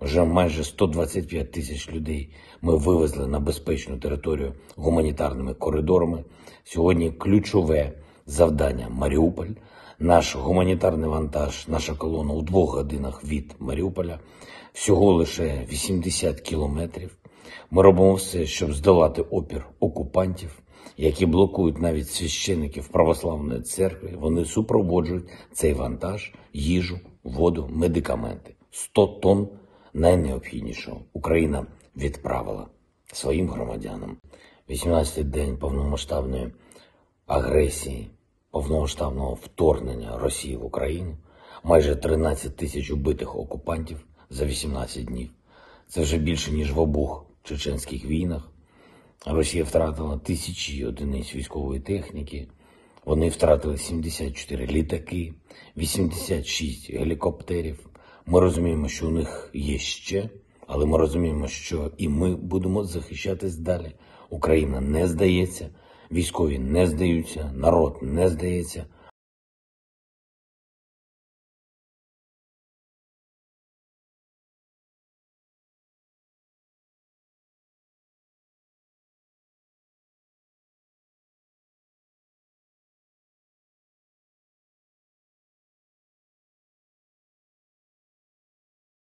Вже майже 125 тисяч людей ми вивезли на безпечну територію гуманітарними коридорами. Сьогодні ключове завдання Маріуполь. Наш гуманітарний вантаж, наша колона у двох годинах від Маріуполя, всього лише 80 кілометрів. Ми робимо все, щоб здолати опір окупантів, які блокують навіть священиків православної церкви. Вони супроводжують цей вантаж, їжу, воду, медикаменти, 100 тонн найнеобхіднішого Україна відправила своїм громадянам 18-й день повномасштабної агресії, повномасштабного вторгнення Росії в Україну, майже 13 тисяч убитих окупантів за 18 днів. Це вже більше ніж в обох чеченських війнах. Росія втратила тисячі одиниць військової техніки. Вони втратили 74 літаки, 86 гелікоптерів, ми розуміємо, що у них є ще, але ми розуміємо, що і ми будемо захищатись далі. Україна не здається, військові не здаються, народ не здається.